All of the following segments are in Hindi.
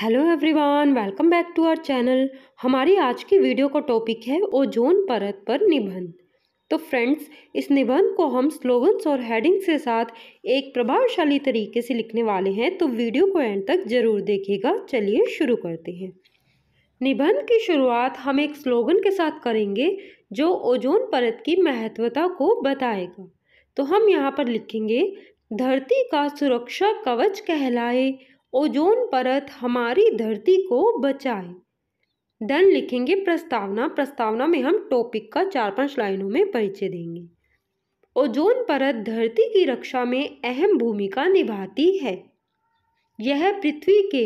hello everyone welcome back to our channel हमारी आज की वीडियो का टॉपिक है ओजोन परत पर निबंध तो फ्रेंड्स इस निबंध को हम स्लोगन्स और हेडिंग्स के साथ एक प्रभावशाली तरीके से लिखने वाले हैं तो वीडियो को एंड तक जरूर देखिएगा चलिए शुरू करते हैं निबंध की शुरुआत हम एक स्लोगन के साथ करेंगे जो ओजोन परत की महत्वता को बताएगा तो हम यहाँ पर लिखेंगे धरती का सुरक्षा कवच कहलाए ओजोन परत हमारी धरती को बचाए देन लिखेंगे प्रस्तावना प्रस्तावना में हम टॉपिक का चार पांच लाइनों में परिचय देंगे ओजोन परत धरती की रक्षा में अहम भूमिका निभाती है यह पृथ्वी के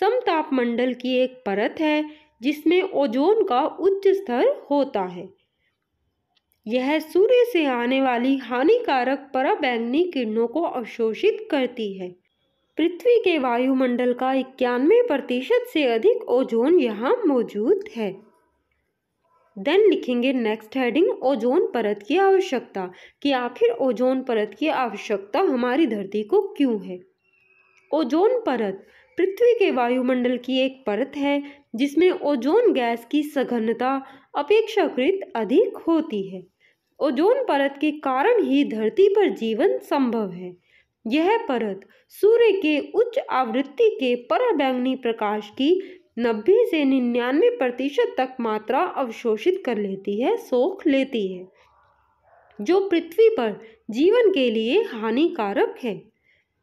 समताप मंडल की एक परत है जिसमें ओजोन का उच्च स्तर होता है यह सूर्य से आने वाली हानिकारक पराबैंगनी किरणों को अवशोषित करती है पृथ्वी के वायुमंडल का इक्यानवे प्रतिशत से अधिक ओजोन यहाँ मौजूद है देन लिखेंगे नेक्स्ट हेडिंग ओजोन परत की आवश्यकता कि आखिर ओजोन परत की आवश्यकता हमारी धरती को क्यों है ओजोन परत पृथ्वी के वायुमंडल की एक परत है जिसमें ओजोन गैस की सघनता अपेक्षाकृत अधिक होती है ओजोन परत के कारण ही धरती पर जीवन संभव है यह परत सूर्य के उच्च आवृत्ति के पराबैंगनी प्रकाश की 90 से 99 प्रतिशत तक मात्रा अवशोषित कर लेती है सोख लेती है जो पृथ्वी पर जीवन के लिए हानिकारक है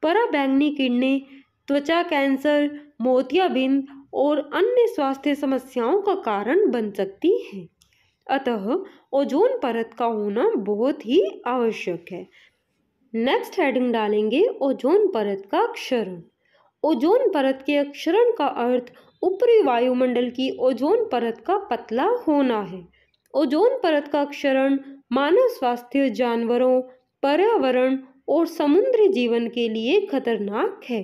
बैंगनी किरणें त्वचा कैंसर मोतियाबिंद और अन्य स्वास्थ्य समस्याओं का कारण बन सकती हैं अतः ओजोन परत का होना बहुत ही आवश्यक है नेक्स्ट हेडिंग डालेंगे ओजोन परत का क्षरण ओजोन परत के अक्षरण का अर्थ ऊपरी वायुमंडल की ओजोन परत का पतला होना है ओजोन परत का क्षरण मानव स्वास्थ्य जानवरों पर्यावरण और समुद्री जीवन के लिए खतरनाक है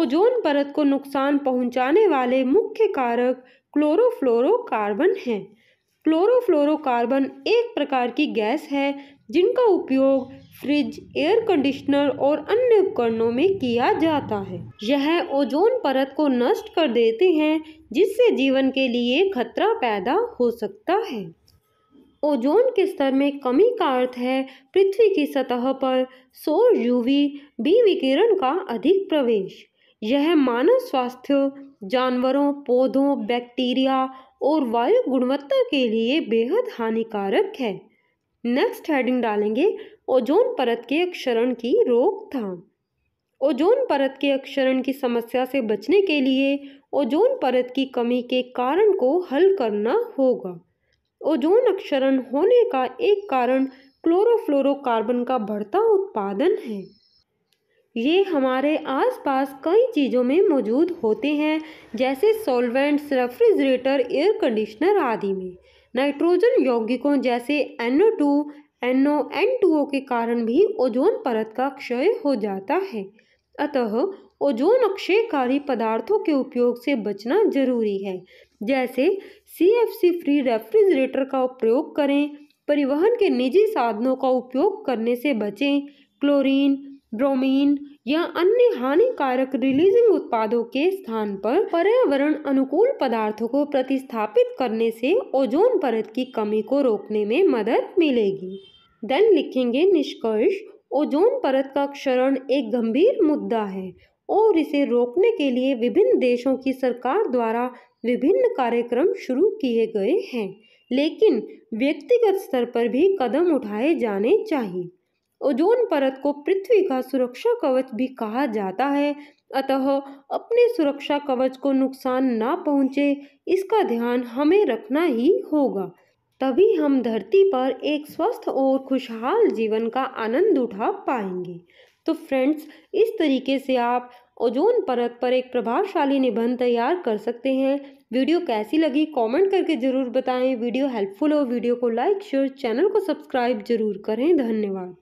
ओजोन परत को नुकसान पहुंचाने वाले मुख्य कारक क्लोरोफ्लोरोकार्बन हैं क्लोरोफ्लोरोकार्बन एक प्रकार की गैस है जिनका उपयोग फ्रिज एयर कंडीशनर और अन्य उपकरणों में किया जाता है यह ओजोन परत को नष्ट कर देते हैं जिससे जीवन के लिए खतरा पैदा हो सकता है ओजोन के स्तर में कमी का अर्थ है पृथ्वी की सतह पर सौर यूवी बी विकिरण का अधिक प्रवेश यह मानव स्वास्थ्य जानवरों पौधों बैक्टीरिया और वायु गुणवत्ता के लिए बेहद हानिकारक है नेक्स्ट हेडिंग डालेंगे ओजोन परत के अक्षरण की रोकथाम ओजोन परत के अक्षरण की समस्या से बचने के लिए ओजोन परत की कमी के कारण को हल करना होगा ओजोन अक्षरण होने का एक कारण क्लोरोफ्लोरोकार्बन का बढ़ता उत्पादन है ये हमारे आसपास कई चीज़ों में मौजूद होते हैं जैसे सॉल्वेंट्स रेफ्रिजरेटर एयर कंडीशनर आदि में नाइट्रोजन यौगिकों जैसे NO2, NO, N2O के कारण भी ओजोन परत का क्षय हो जाता है अतः ओजोन अक्षयकारी पदार्थों के उपयोग से बचना जरूरी है जैसे C F C free refrigerator का प्रयोग करें परिवहन के निजी साधनों का उपयोग करने से बचें क्लोरीन ब्रोमीन या अन्य हानिकारक रिलीजिंग उत्पादों के स्थान पर पर्यावरण अनुकूल पदार्थों को प्रतिस्थापित करने से ओजोन परत की कमी को रोकने में मदद मिलेगी देन लिखेंगे निष्कर्ष ओजोन परत का क्षरण एक गंभीर मुद्दा है और इसे रोकने के लिए विभिन्न देशों की सरकार द्वारा विभिन्न कार्यक्रम शुरू किए गए हैं लेकिन व्यक्तिगत स्तर पर भी कदम उठाए जाने चाहिए ओजोन परत को पृथ्वी का सुरक्षा कवच भी कहा जाता है अतः अपने सुरक्षा कवच को नुकसान ना पहुंचे इसका ध्यान हमें रखना ही होगा तभी हम धरती पर एक स्वस्थ और खुशहाल जीवन का आनंद उठा पाएंगे तो फ्रेंड्स इस तरीके से आप ओजोन परत पर एक प्रभावशाली निबंध तैयार कर सकते हैं वीडियो कैसी लगी कमेंट करके ज़रूर बताएं वीडियो हेल्पफुल हो वीडियो को लाइक शेयर चैनल को सब्सक्राइब जरूर करें धन्यवाद